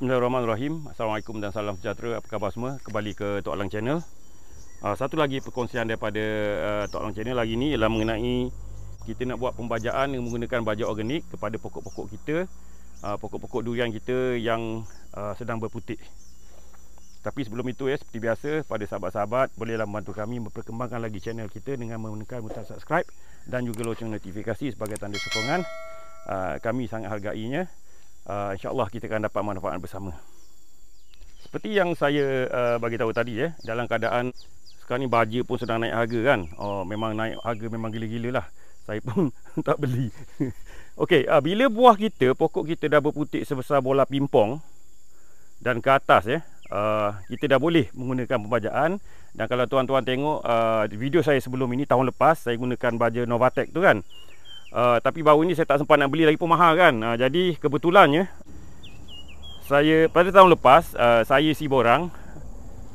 Bismillahirrahmanirrahim Assalamualaikum dan salam sejahtera Apa khabar semua Kembali ke Tok Alang Channel uh, Satu lagi perkongsian daripada uh, Tok Alang Channel hari ini Ialah mengenai Kita nak buat pembajaan Menggunakan baja organik Kepada pokok-pokok kita uh, Pokok-pokok durian kita Yang uh, sedang berputik Tapi sebelum itu ya Seperti biasa Pada sahabat-sahabat Bolehlah membantu kami Memperkembangkan lagi channel kita Dengan menekan butang subscribe Dan juga lonceng notifikasi Sebagai tanda sokongan uh, Kami sangat hargainya uh, insyaallah kita akan dapat manfaat bersama seperti yang saya uh, ah, bagi tahu tadi eh dalam keadaan sekarang ni baja pun sedang naik harga kan oh memang naik harga memang gila-gila lah saya pun tak beli okey uh, bila buah kita pokok kita dah berputik sebesar bola pimpong dan ke atas eh Uh, kita dah boleh menggunakan pembajaan dan kalau tuan-tuan tengok uh, video saya sebelum ini tahun lepas saya gunakan baja Novatec tu kan uh, Tapi baru ni saya tak sempat nak beli lagi pun mahal kan uh, Jadi kebetulannya Saya pada tahun lepas uh, Saya si borang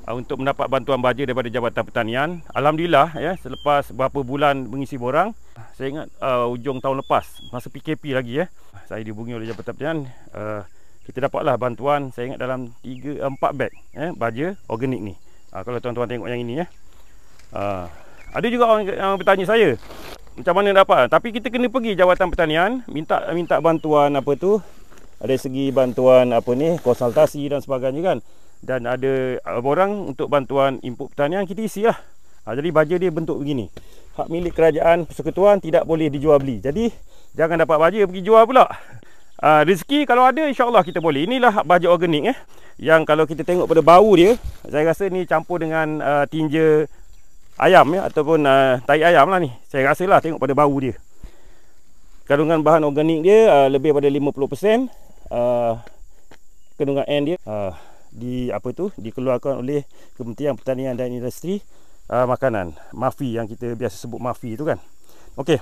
uh, Untuk mendapat bantuan baja daripada Jabatan Pertanian Alhamdulillah ya selepas beberapa bulan mengisi borang Saya ingat uh, ujung tahun lepas Masa PKP lagi ya Saya dihubungi oleh Jabatan Pertanian uh, Kita dapatlah bantuan saya ingat dalam 3-4 beg eh, Baja organik ni uh, Kalau tuan-tuan tengok yang ini ya Uh, ada juga orang yang bertanya saya macam mana dapat tapi kita kena pergi jawatan pertanian minta minta bantuan apa tu ada segi bantuan apa ni konsultasi dan sebagainya kan dan ada orang untuk bantuan input pertanian kita isi lah ha, jadi baja dia bentuk begini hak milik kerajaan persekutuan tidak boleh dijual beli jadi jangan dapat baja pergi jual pula ha, rezeki kalau ada insyaAllah kita boleh inilah baja organik eh yang kalau kita tengok pada bau dia saya rasa ni campur dengan uh, tinja ayam ya ataupun uh, tai ayam lah ni saya rasa lah tengok pada bau dia kandungan bahan organik dia uh, lebih pada 50% uh, kandungan N dia uh, di apa tu dikeluarkan oleh Kementerian Pertanian dan Industri uh, Makanan MAFI yang kita biasa sebut MAFI tu kan Okey.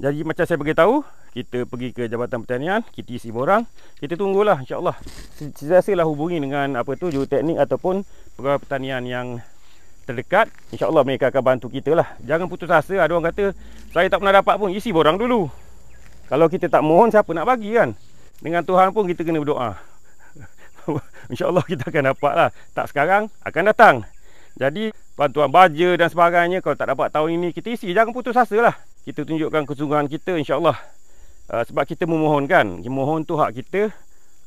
jadi macam saya beritahu kita pergi ke Jabatan Pertanian kita isi borang kita tunggulah insyaAllah saya rasa lah hubungi dengan apa tu juru teknik ataupun pegawai pertanian yang terdekat InsyaAllah mereka akan bantu kita lah Jangan putus asa Ada orang kata Saya tak pernah dapat pun Isi borang dulu Kalau kita tak mohon Siapa nak bagi kan Dengan Tuhan pun kita kena berdoa InsyaAllah kita akan dapat lah Tak sekarang Akan datang Jadi Bantuan baja dan sebagainya Kalau tak dapat tahun ini Kita isi Jangan putus asa lah Kita tunjukkan kesungguhan kita InsyaAllah uh, Sebab kita memohon kan Mohon tu hak kita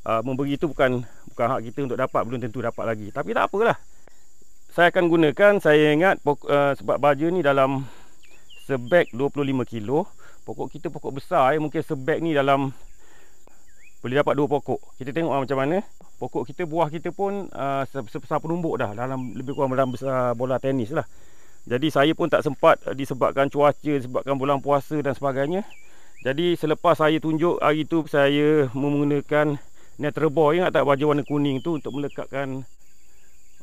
uh, Memberi tu bukan Bukan hak kita untuk dapat Belum tentu dapat lagi Tapi tak apalah saya akan gunakan saya ingat pok, uh, sebab baja ni dalam sebeg 25 kilo pokok kita pokok besar eh. mungkin sebeg ni dalam boleh dapat dua pokok kita tengok lah macam mana pokok kita buah kita pun uh, sebesar penumbuk dah dalam lebih kurang dalam besar bola tenis lah jadi saya pun tak sempat disebabkan cuaca disebabkan bulan puasa dan sebagainya jadi selepas saya tunjuk hari tu saya menggunakan netherboy ingat tak baju warna kuning tu untuk melekatkan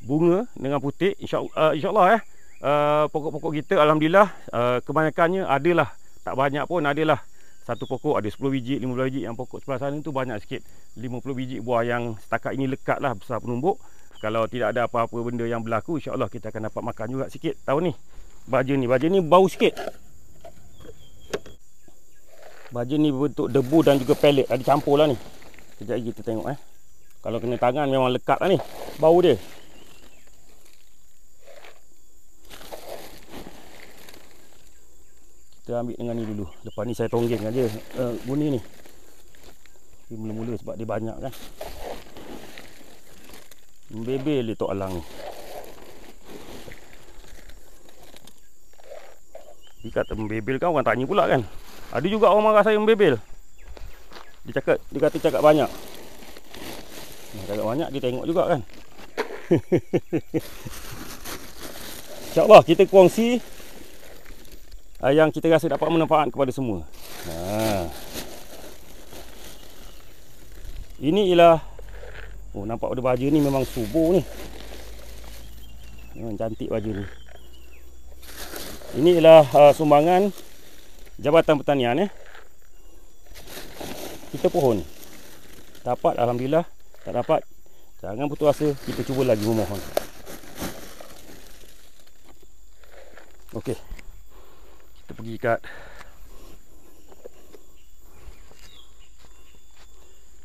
bunga dengan putih insya uh, insyaallah eh uh, pokok-pokok kita alhamdulillah uh, kebanyakannya adalah tak banyak pun adalah satu pokok ada 10 biji 15 biji yang pokok sebelah sana tu banyak sikit 50 biji buah yang setakat ini lekatlah besar penumbuk kalau tidak ada apa-apa benda yang berlaku insyaallah kita akan dapat makan juga sikit tahun ni baja ni baja ni bau sikit baja ni berbentuk debu dan juga pelet ada campur lah ni sekejap lagi kita tengok eh kalau kena tangan memang lekat lah ni bau dia kita ambil dengan ni dulu lepas ni saya tonggeng aja dia uh, eh, guni ni dia mula-mula sebab dia banyak kan membebel dia tok alang ni dia kata membebel kan orang tanya pula kan ada juga orang marah saya membebel dia cakap dia kata cakap banyak dia cakap banyak dia tengok juga kan insyaAllah kita kongsi uh, yang kita rasa dapat manfaat kepada semua. Ha. Ini ialah Oh nampak ada baju ni memang subur ni. Memang cantik baju ni. Inilah uh, sumbangan Jabatan Pertanian Eh. Kita pohon. Dapat alhamdulillah, tak dapat jangan putus asa, kita cuba lagi memohon. Okey kita pergi kat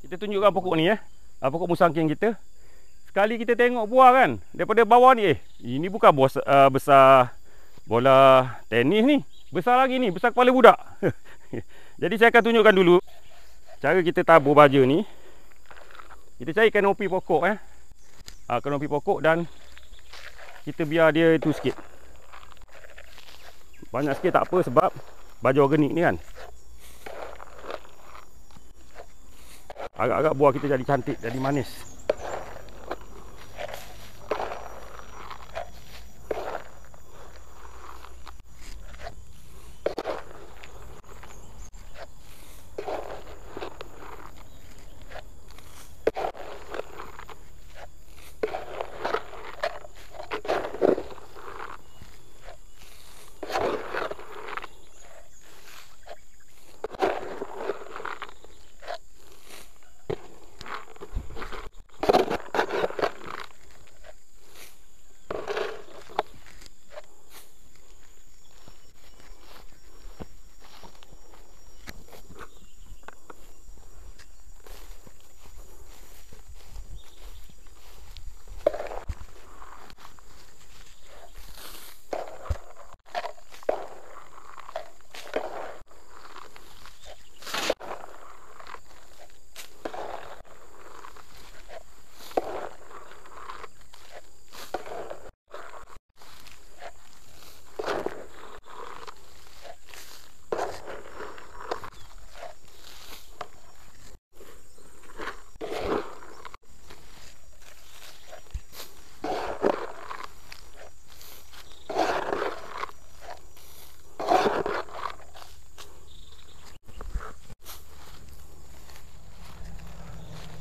Kita tunjukkan pokok ni eh. Ah pokok musangking kita. Sekali kita tengok buah kan daripada bawah ni eh. Ini bukan bos, uh, ah, besar bola tenis ni. Besar lagi ni, besar kepala budak. Jadi saya akan tunjukkan dulu cara kita tabur baja ni. Kita cari kanopi pokok eh. Ah kanopi pokok dan kita biar dia itu sikit. Banyak sikit tak apa sebab baju organik ni kan. Agak-agak buah kita jadi cantik, jadi manis.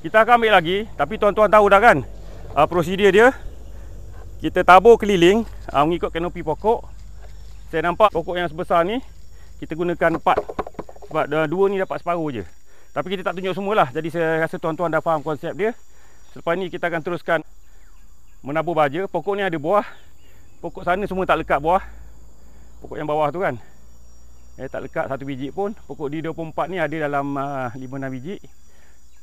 Kita akan ambil lagi Tapi tuan-tuan tahu dah kan uh, Prosedur dia Kita tabur keliling uh, Mengikut kanopi pokok Saya nampak pokok yang sebesar ni Kita gunakan empat. Sebab uh, dua ni dapat separuh je Tapi kita tak tunjuk semualah Jadi saya rasa tuan-tuan dah faham konsep dia Selepas ni kita akan teruskan Menabur baja Pokok ni ada buah Pokok sana semua tak lekat buah Pokok yang bawah tu kan eh, tak lekat satu biji pun pokok D24 ni ada dalam uh, ah, 5-6 biji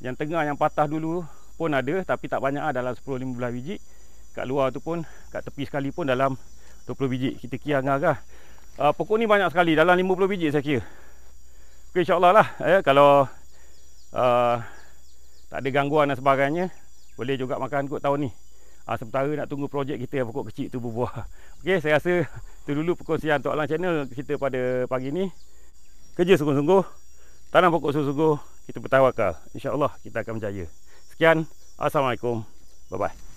yang tengah yang patah dulu pun ada tapi tak banyak lah dalam 10-15 biji kat luar tu pun kat tepi sekali pun dalam 20 biji kita kira agak-agak uh, ah, pokok ni banyak sekali dalam 50 biji saya kira ok insyaAllah lah eh, kalau uh, tak ada gangguan dan sebagainya boleh juga makan kot tahun ni ha, ah, sementara nak tunggu projek kita yang pokok kecil tu berbuah Okey, saya rasa tu dulu perkongsian Tok Alang Channel kita pada pagi ni kerja sungguh-sungguh tanam pokok sungguh-sungguh kita bertawakal insyaAllah kita akan berjaya sekian Assalamualaikum bye-bye